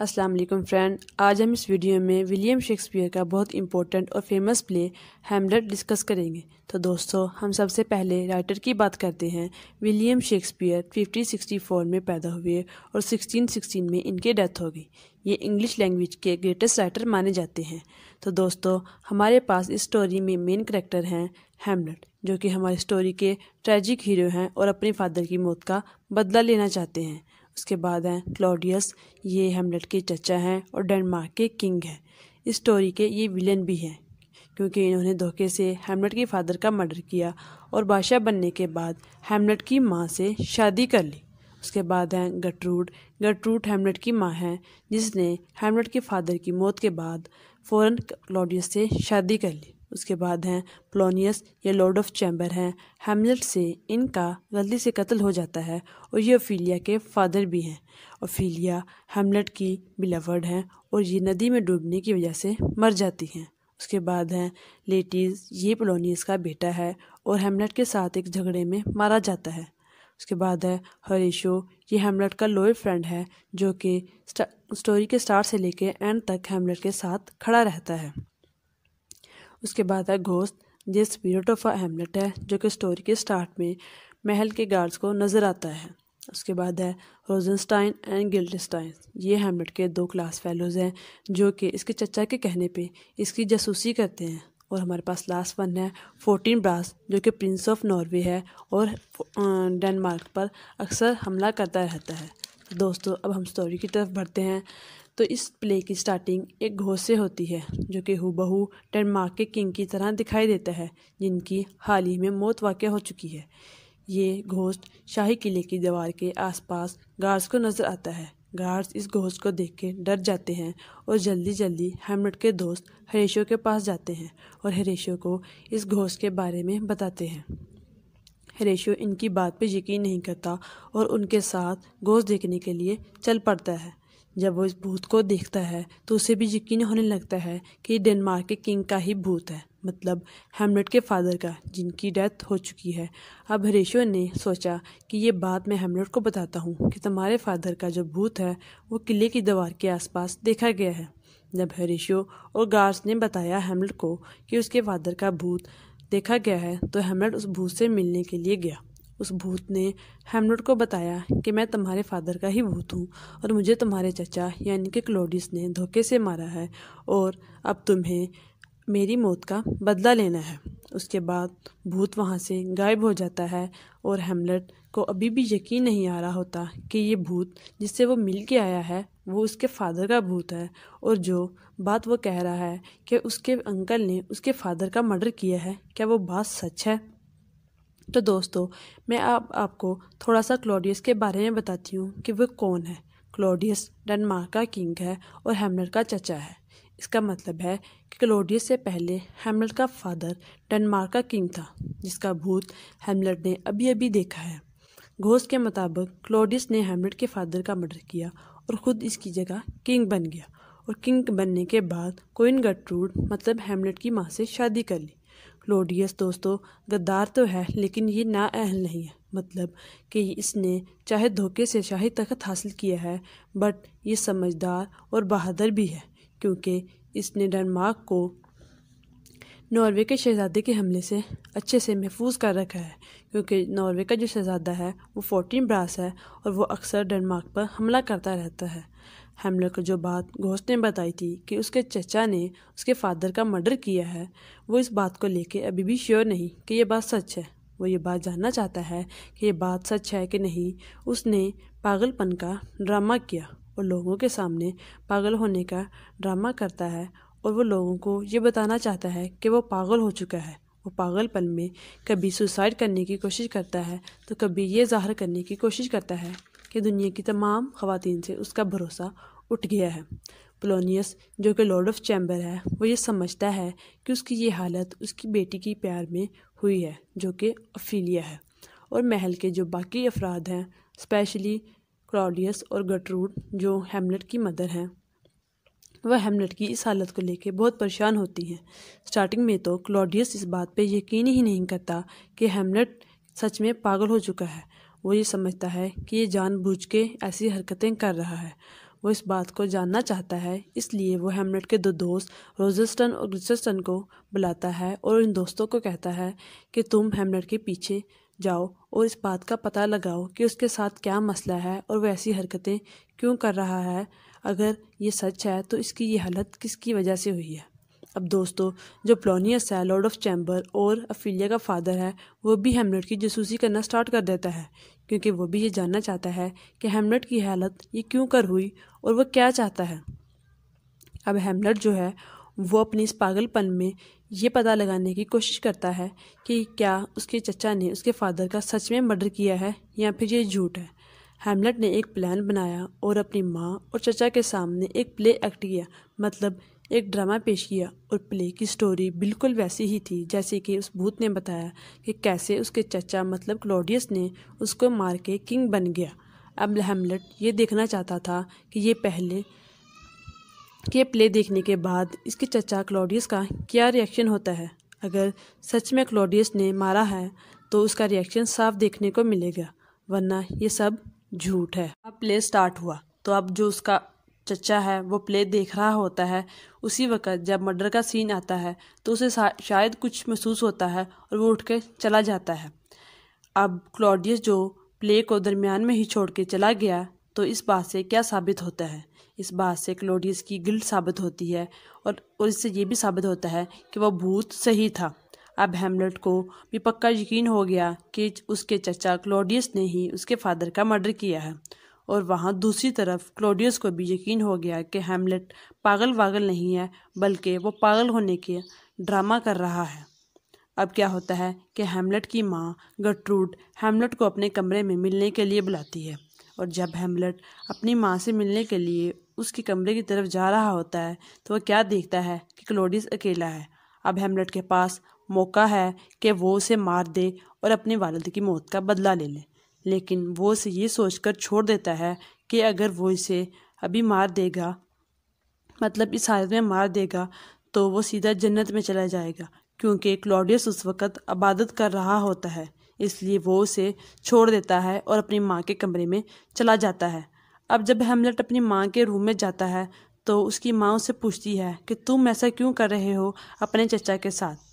अस्सलाम वालेकुम फ्रेंड आज हम इस वीडियो में विलियम शेक्सपियर का बहुत इंपॉर्टेंट और फेमस प्ले हेमलेट डिस्कस करेंगे तो दोस्तों हम सबसे पहले राइटर की बात करते हैं विलियम शेक्सपियर 1564 में पैदा हुए और 1616 में इनके डेथ हो गई ये इंग्लिश लैंग्वेज के ग्रेटेस्ट राइटर माने जाते हैं तो दोस्तों हमारे पास इस स्टोरी में मेन करेक्टर हैं हेमलेट जो कि हमारी स्टोरी के ट्रेजिक हीरो हैं और अपने फादर की मौत का बदला लेना चाहते हैं उसके बाद हैं क्लोडियस ये हेमलेट के चचा हैं और डेनमार्क के किंग हैं इस स्टोरी के ये विलेन भी हैं क्योंकि इन्होंने धोखे से हेमलेट के फादर का मर्डर किया और बादशाह बनने के बाद हेमलेट की माँ से शादी कर ली उसके बाद हैं गटरूड गटरूड हेमलेट की माँ हैं जिसने हेमलेट के फादर की मौत के बाद फ़ौरन क्लोडियस से शादी कर ली उसके बाद हैं प्लोनियस या लॉर्ड ऑफ चैम्बर हैं हेमलेट से इनका गलती से कत्ल हो जाता है और ये ओफीलिया के फादर भी हैं ओफीलिया हेमलेट की बिलावर्ड हैं और ये नदी में डूबने की वजह से मर जाती हैं उसके बाद हैं लेटीज ये प्लोनियस का बेटा है और हेमलेट के साथ एक झगड़े में मारा जाता है उसके बाद है हरीशो ये हेमलेट का लोअर फ्रेंड है जो कि स्टोरी के स्टार्ट से लेकर एंड तक हेमलेट के साथ खड़ा रहता है उसके बाद है घोस्ट ये स्पिरिट ऑफ हेमलेट है जो कि स्टोरी के स्टार्ट में महल के गार्ड्स को नज़र आता है उसके बाद है रोजनस्टाइन एंड गिल्डस्टाइन ये हेमलेट के दो क्लास फेलोज़ हैं जो कि इसके चचा के कहने पे इसकी जासूसी करते हैं और हमारे पास लास्ट वन है फोर्टीन ब्रास जो कि प्रिंस ऑफ नॉर्वे है और डेनमार्क पर अक्सर हमला करता रहता है दोस्तों अब हम स्टोरी की तरफ बढ़ते हैं तो इस प्ले की स्टार्टिंग एक घोष से होती है जो कि बहू डेनमार्क के किंग की तरह दिखाई देता है जिनकी हाल ही में मौत वाक़ हो चुकी है ये घोष शाही किले की दीवार के आसपास गार्ड्स को नज़र आता है गार्ड्स इस घोस्ट को देख के डर जाते हैं और जल्दी जल्दी हेमलेट के दोस्त हरेशो के पास जाते हैं और हरेशो को इस घोस्ट के बारे में बताते हैं हरेशो इनकी बात पर यकीन नहीं करता और उनके साथ घोष देखने के लिए चल पड़ता है जब वो इस भूत को देखता है तो उसे भी यकीन होने लगता है कि डेनमार्क के किंग का ही भूत है मतलब हेमलेट के फादर का जिनकी डेथ हो चुकी है अब हरेशो ने सोचा कि ये बात मैं हेमलेट को बताता हूँ कि तुम्हारे फादर का जो भूत है वो किले की दीवार के आसपास देखा गया है जब हरीशो और गार्स ने बताया हेमलेट को कि उसके फादर का भूत देखा गया है तो हेमलेट उस भूत से मिलने के लिए गया उस भूत ने हेमलेट को बताया कि मैं तुम्हारे फादर का ही भूत हूँ और मुझे तुम्हारे चचा यानी कि क्लोडिस ने धोखे से मारा है और अब तुम्हें मेरी मौत का बदला लेना है उसके बाद भूत वहाँ से गायब हो जाता है और हेमलेट को अभी भी यकीन नहीं आ रहा होता कि ये भूत जिससे वो मिल के आया है वो उसके फादर का भूत है और जो बात वो कह रहा है कि उसके अंकल ने उसके फादर का मर्डर किया है क्या वो बात सच है तो दोस्तों मैं अब आप, आपको थोड़ा सा क्लोडियस के बारे में बताती हूँ कि वह कौन है क्लोडियस डनमार्क का किंग है और हेमलर का चचा है इसका मतलब है कि क्लोडियस से पहले हेमलर का फादर डनमार्क का किंग था जिसका भूत हेमलर ने अभी अभी देखा है घोष के मुताबिक क्लोडियस ने हेमलर के फादर का मर्डर किया और ख़ुद इसकी जगह किंग बन गया और किंग बनने के बाद कोइन गटरूड मतलब हेमलेट की माँ से शादी कर ली क्लोडियस दोस्तों गद्दार तो है लेकिन ये अहल नहीं है मतलब कि इसने चाहे धोखे से शाही तख्त हासिल किया है बट ये समझदार और बहादुर भी है क्योंकि इसने डेनमार्क को नॉर्वे के शहजादे के हमले से अच्छे से महफूज कर रखा है क्योंकि नॉर्वे का जो शहजादा है वो फोर्टीन ब्रास है और वो अक्सर डेनमार्क पर हमला करता रहता है हेमलर को जो बात घोष ने बताई थी कि उसके चचा ने उसके फादर का मर्डर किया है वो इस बात को लेके अभी भी श्योर नहीं कि यह बात सच है वो ये बात जानना चाहता है कि यह बात सच है कि नहीं उसने पागलपन का ड्रामा किया और लोगों के सामने पागल होने का ड्रामा करता है और वो लोगों को ये बताना चाहता है कि वो पागल हो चुका है वो पागलपन में कभी सुसाइड करने की कोशिश करता है तो कभी ये जाहिर करने की कोशिश करता है कि दुनिया की तमाम खातन से उसका भरोसा उठ गया है पोलोनियस जो कि लॉर्ड ऑफ चैम्बर है वो ये समझता है कि उसकी ये हालत उसकी बेटी की प्यार में हुई है जो कि अफीलिया है और महल के जो बाकी अफराद हैं स्पेशली क्लाउडियस और गटरूड जो हेमलेट की मदर हैं वह हेमलेट की इस हालत को लेकर बहुत परेशान होती हैं स्टार्टिंग में तो क्लॉडियस इस बात पे यकीन ही नहीं करता कि हेमलेट सच में पागल हो चुका है वो ये समझता है कि ये जानबूझ के ऐसी हरकतें कर रहा है वो इस बात को जानना चाहता है इसलिए वो हेमलेट के दो दोस्त रोजस्टन और ग्रिसटन को बुलाता है और इन दोस्तों को कहता है कि तुम हेमलेट के पीछे जाओ और इस बात का पता लगाओ कि उसके साथ क्या मसला है और वह ऐसी हरकतें क्यों कर रहा है अगर ये सच है तो इसकी ये हालत किसकी वजह से हुई है अब दोस्तों जो प्लोनियस है लॉर्ड ऑफ चैम्बर और अफीलिया का फादर है वो भी हेमलेट की जसूसी करना स्टार्ट कर देता है क्योंकि वो भी ये जानना चाहता है कि हेमलेट की हालत ये क्यों कर हुई और वो क्या चाहता है अब हेमलेट जो है वो अपनी इस पागलपन में ये पता लगाने की कोशिश करता है कि क्या उसके चचा ने उसके फादर का सच में मर्डर किया है या फिर ये झूठ है हेमलेट ने एक प्लान बनाया और अपनी माँ और चचा के सामने एक प्ले एक्ट किया मतलब एक ड्रामा पेश किया और प्ले की स्टोरी बिल्कुल वैसी ही थी जैसे कि उस भूत ने बताया कि कैसे उसके चचा मतलब क्लोडियस ने उसको मार के किंग बन गया अब हेमलेट ये देखना चाहता था कि ये पहले के प्ले देखने के बाद इसके चचा क्लोडियस का क्या रिएक्शन होता है अगर सच में क्लोडियस ने मारा है तो उसका रिएक्शन साफ देखने को मिलेगा वरना ये सब झूठ है अब प्ले स्टार्ट हुआ तो अब जो उसका चचा है वो प्ले देख रहा होता है उसी वक्त जब मर्डर का सीन आता है तो उसे शायद कुछ महसूस होता है और वो उठ के चला जाता है अब क्लॉडियस जो प्ले को दरमियान में ही छोड़ के चला गया तो इस बात से क्या साबित होता है इस बात से क्लोडियस की गिल्ट साबित होती है और और इससे ये भी साबित होता है कि वह भूत सही था अब हेमलेट को भी पक्का यकीन हो गया कि उसके चचा क्लोडियस ने ही उसके फादर का मर्डर किया है और वहाँ दूसरी तरफ क्लोडियस को भी यकीन हो गया कि हेमलेट पागल वागल नहीं है बल्कि वो पागल होने के ड्रामा कर रहा है अब क्या होता है कि हेमलेट की माँ गट्रूड हेमलेट को अपने कमरे में मिलने के लिए बुलाती है और जब हेमलेट अपनी माँ से मिलने के लिए उसके कमरे की तरफ जा रहा होता है तो वह क्या देखता है कि क्लोडियस अकेला है अब हेमलेट के पास मौका है कि वो उसे मार दे और अपने वालद की मौत का बदला ले ले लेकिन वो उसे ये कर छोड़ देता है कि अगर वो इसे अभी मार देगा मतलब इस हालत में मार देगा तो वो सीधा जन्नत में चला जाएगा क्योंकि क्लॉडियस उस वक़्त आबादत कर रहा होता है इसलिए वो उसे छोड़ देता है और अपनी माँ के कमरे में चला जाता है अब जब हेमलेट अपनी माँ के रूम में जाता है तो उसकी माँ उसे पूछती है कि तुम ऐसा क्यों कर रहे हो अपने चचा के साथ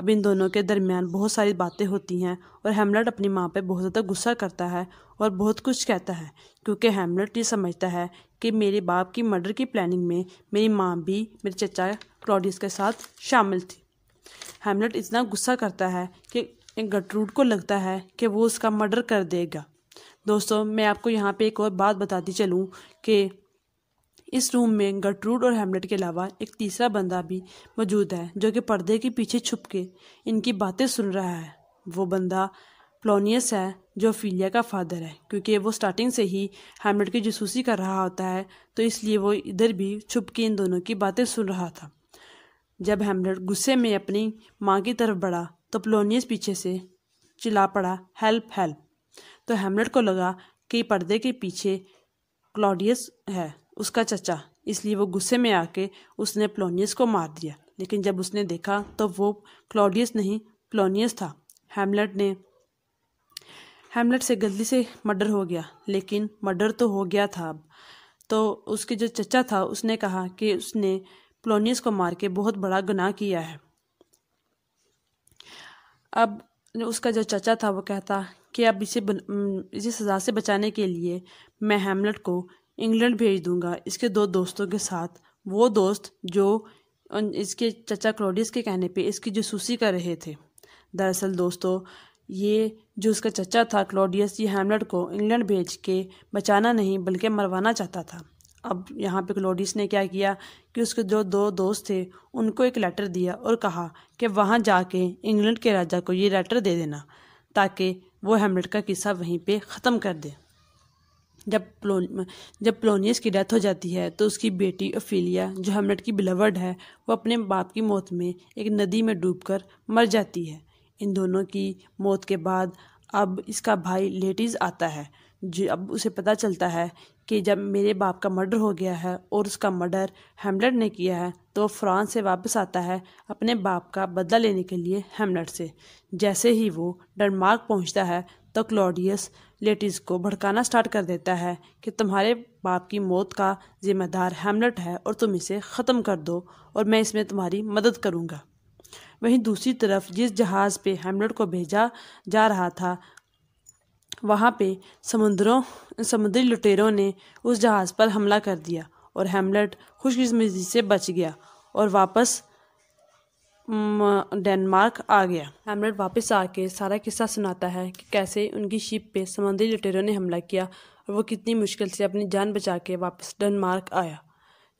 अब इन दोनों के दरमियान बहुत सारी बातें होती हैं और हेमलेट अपनी माँ पर बहुत ज़्यादा गुस्सा करता है और बहुत कुछ कहता है क्योंकि हेमलेट ये समझता है कि मेरे बाप की मर्डर की प्लानिंग में मेरी माँ भी मेरे चचा क्लॉडियस के साथ शामिल थी हेमलेट इतना गुस्सा करता है कि गटरूड को लगता है कि वो उसका मर्डर कर देगा दोस्तों मैं आपको यहाँ पे एक और बात बताती चलूँ कि इस रूम में गटरूड और हेमलेट के अलावा एक तीसरा बंदा भी मौजूद है जो कि पर्दे के पीछे छुप के इनकी बातें सुन रहा है वो बंदा प्लोनियस है जो फीलिया का फादर है क्योंकि वो स्टार्टिंग से ही हेमलेट की जसूसी कर रहा होता है तो इसलिए वो इधर भी छुप के इन दोनों की बातें सुन रहा था जब हेमलेट गुस्से में अपनी माँ की तरफ बढ़ा तो प्लोनियस पीछे से चिल्ला पड़ा हेल्प हेल्प तो हेमलेट को लगा कि पर्दे के पीछे क्लॉडियस है उसका चचा इसलिए वो गुस्से में आके उसने प्लोनियस को मार दिया लेकिन जब उसने देखा तो वो क्लोडियस नहीं प्लोनियस था हेमलेट ने हेमलेट से गलती से मर्डर हो गया लेकिन मर्डर तो हो गया था अब तो उसके जो चचा था उसने कहा कि उसने प्लोनियस को मार के बहुत बड़ा गुनाह किया है अब उसका जो चचा था वो कहता कि अब इसे इसे सज़ा से बचाने के लिए मैं हेमलेट को इंग्लैंड भेज दूंगा इसके दो दोस्तों के साथ वो दोस्त जो इसके चचा क्लोडियस के कहने पे इसकी जसूसी कर रहे थे दरअसल दोस्तों ये जो उसका चचा था क्लोडियस ये हेमलेट को इंग्लैंड भेज के बचाना नहीं बल्कि मरवाना चाहता था अब यहाँ पे क्लोडियस ने क्या किया कि उसके जो दो दोस्त थे उनको एक लेटर दिया और कहा कि वहाँ जाके इंग्लैंड के राजा को ये लेटर दे देना ताकि वो हेमलेट का किस्सा वहीं पे ख़त्म कर दे जब प्लोन जब प्लोनियस की डेथ हो जाती है तो उसकी बेटी ओफीलिया जो हेमलेट की बिलवर्ड है वो अपने बाप की मौत में एक नदी में डूबकर मर जाती है इन दोनों की मौत के बाद अब इसका भाई लेटिस आता है जो अब उसे पता चलता है कि जब मेरे बाप का मर्डर हो गया है और उसका मर्डर हेमलेट ने किया है तो फ्रांस से वापस आता है अपने बाप का बदला लेने के लिए हेमलेट से जैसे ही वो डनमार्क पहुंचता है तो क्लॉडियस लेडीज़ को भड़काना स्टार्ट कर देता है कि तुम्हारे बाप की मौत का जिम्मेदार हेमलेट है और तुम इसे ख़त्म कर दो और मैं इसमें तुम्हारी मदद करूँगा वहीं दूसरी तरफ जिस जहाज़ पे हेमलेट को भेजा जा रहा था वहाँ पे समुद्रों समुद्री लुटेरों ने उस जहाज़ पर हमला कर दिया और हेमलेट खुशकिस्मती से बच गया और वापस डेनमार्क आ गया हेमलेट वापस आके सारा किस्सा सुनाता है कि कैसे उनकी शिप पे समुद्री लुटेरों ने हमला किया और वो कितनी मुश्किल से अपनी जान बचा के वापस डेनमार्क आया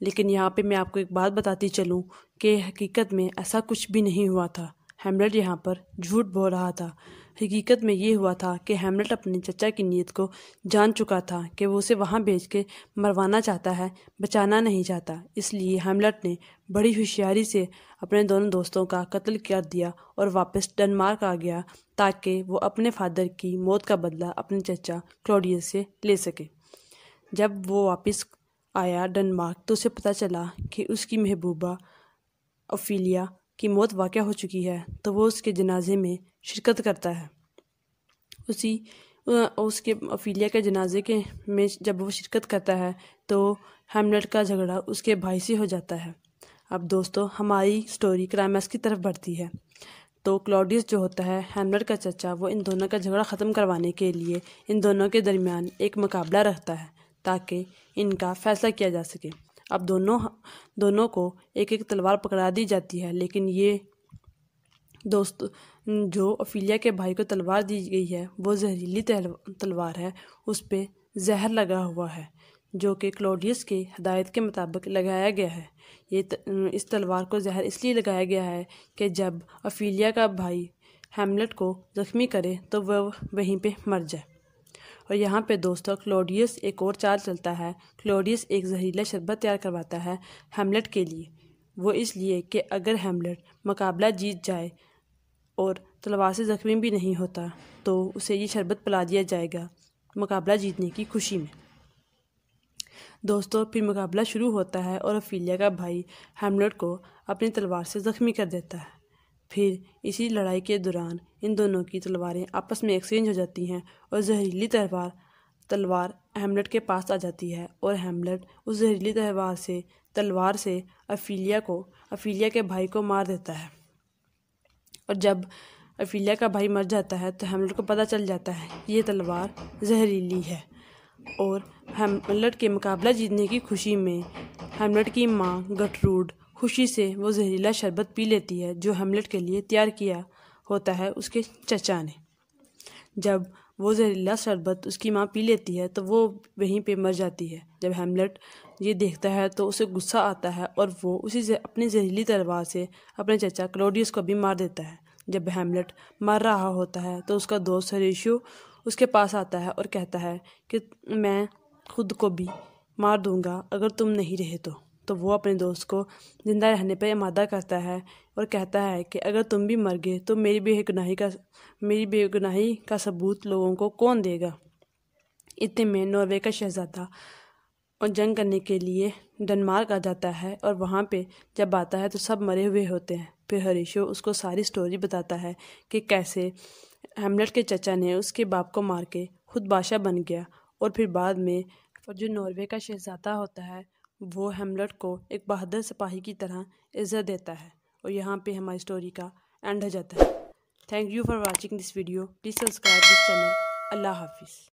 लेकिन यहाँ पे मैं आपको एक बात बताती चलूँ कि हकीकत में ऐसा कुछ भी नहीं हुआ था हेमलेट यहाँ पर झूठ बोल रहा था हकीकत में ये हुआ था कि हेमलेट अपने चचा की नीयत को जान चुका था कि वो उसे वहाँ भेज के मरवाना चाहता है बचाना नहीं चाहता इसलिए हेमलेट ने बड़ी होशियारी से अपने दोनों दोस्तों का कत्ल कर दिया और वापस डनमार्क आ गया ताकि वो अपने फादर की मौत का बदला अपने चचा क्लोडियस से ले सके जब वो वापस आया डनमार्क तो उसे पता चला कि उसकी महबूबा ओफीलिया की मौत वाक़ हो चुकी है तो वो उसके जनाजे में शिरकत करता है उसी उसके अफीलिया के जनाजे के में जब वो शिरकत करता है तो हेमलेट का झगड़ा उसके भाई से हो जाता है अब दोस्तों हमारी स्टोरी क्राइमस की तरफ बढ़ती है तो क्लॉडियस जो होता है हेमलेट का चचा वो इन दोनों का झगड़ा ख़त्म करवाने के लिए इन दोनों के दरमियान एक मुकाबला रखता है ताकि इनका फ़ैसला किया जा सके अब दोनों दोनों को एक एक तलवार पकड़ा दी जाती है लेकिन ये दोस्त जो अफीलिया के भाई को तलवार दी गई है वो जहरीली तलवार है उस पर जहर लगा हुआ है जो कि क्लोडियस की हदायत के मुताबिक लगाया गया है ये त, इस तलवार को जहर इसलिए लगाया गया है कि जब अफीलिया का भाई हेमलेट को ज़ख्मी करे तो वह वहीं पे मर जाए और यहाँ पे दोस्तों क्लोडियस एक और चाल चलता है क्लोडियस एक जहरीला शरबत तैयार करवाता है हेमलेट के लिए वो इसलिए कि अगर हेमलेट मुकाबला जीत जाए और तलवार से ज़ख्मी भी नहीं होता तो उसे ये शरबत पिला दिया जाएगा मुकाबला जीतने की खुशी में दोस्तों फिर मुकाबला शुरू होता है और अफीलिया का भाई हेमलेट को अपनी तलवार से ज़ख्मी कर देता है फिर इसी लड़ाई के दौरान इन दोनों की तलवारें आपस में एक्सचेंज हो जाती हैं और जहरीली तलवार तलवार हेमलेट के पास आ जाती है और हेमलेट उस जहरीली तलवार से तलवार से अफीलिया को अफीलिया के भाई को मार देता है और जब अफीलिया का भाई मर जाता है तो हेमलेट को पता चल जाता है कि ये तलवार जहरीली है और हेमलेट के मुकाबला जीतने की खुशी में हेमलेट की माँ गटरूड खुशी से वो जहरीला शरबत पी लेती है जो हेमलेट के लिए तैयार किया होता है उसके चचा ने जब वो जहरीला शरबत उसकी माँ पी लेती है तो वो वहीं पे मर जाती है जब हेमलेट ये देखता है तो उसे गुस्सा आता है और वो उसी से अपनी जहरीली तलवार से अपने चचा क्लोडियस को भी मार देता है जब हेमलेट मर रहा होता है तो उसका दोस्त हरीशो उसके पास आता है और कहता है कि मैं खुद को भी मार दूंगा अगर तुम नहीं रहे तो तो वो अपने दोस्त को ज़िंदा रहने पर आमादा करता है और कहता है कि अगर तुम भी मर गए तो मेरी बेगुनाही का मेरी बेगुनाही का सबूत लोगों को कौन देगा इतने में नॉर्वे का शहजादा और जंग करने के लिए डनमार्क आ जाता है और वहाँ पे जब आता है तो सब मरे हुए होते हैं फिर हरीशो उसको सारी स्टोरी बताता है कि कैसे हेमलेट के चचा ने उसके बाप को मार के खुद बादशाह बन गया और फिर बाद में और जो नॉर्वे का शहजादा होता है वो हेमलेट को एक बहादुर सिपाही की तरह इज्जत देता है और यहाँ पे हमारी स्टोरी का एंड हो जाता है thank you for watching this video please subscribe this channel अल्लाह हाफिज़